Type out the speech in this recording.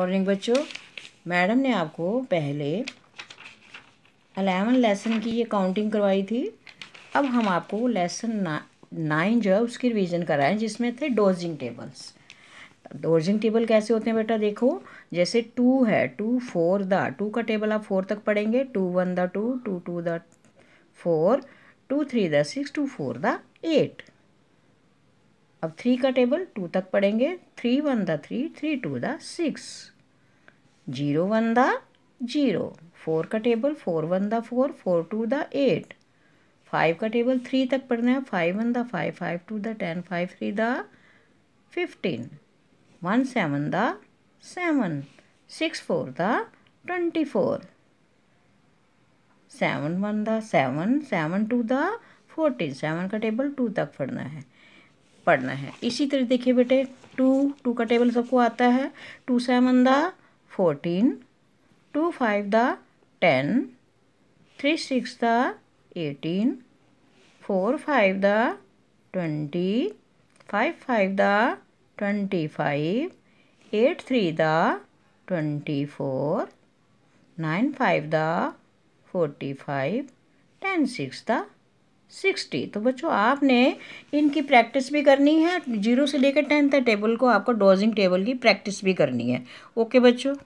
morning बच्चों madam ने आपको पहले अलेवन लेसन की ये काउंटिंग करवाई थी अब हम आपको लेसन ना नाइन जो है उसकी रिवीजन कराएं जिसमें थे डोजिंग टेबल्स डोजिंग टेबल कैसे होते हैं बेटा देखो जैसे टू है टू फोर द टू का टेबल आप फोर तक पढ़ेंगे two one the two two two the four two three the six two four the eight अब थ्री का टेबल टू तक पढ़ेंगे three one the three three two the six zero one the zero four का table four one the four four two the eight five का table three तक पढ़ना है five one the five five two the ten five three the fifteen one seven the seven six four the twenty four seven one the seven seven two the fourteen seven का table two तक पढ़ना है पढ़ना है इसी तरह देखिए बेटे टू टू का टेबल सबको आता है two seven the fourteen two five the ten three six the eighteen four five the twenty five five the twenty five eight three the twenty four nine five the forty five ten six the sixty तो बच्चों आपने इनकी practice भी करनी है zero से लेकर tenth table को आपको डोजिंग टेबल की प्रैक्टिस भी करनी है ओके बच्चों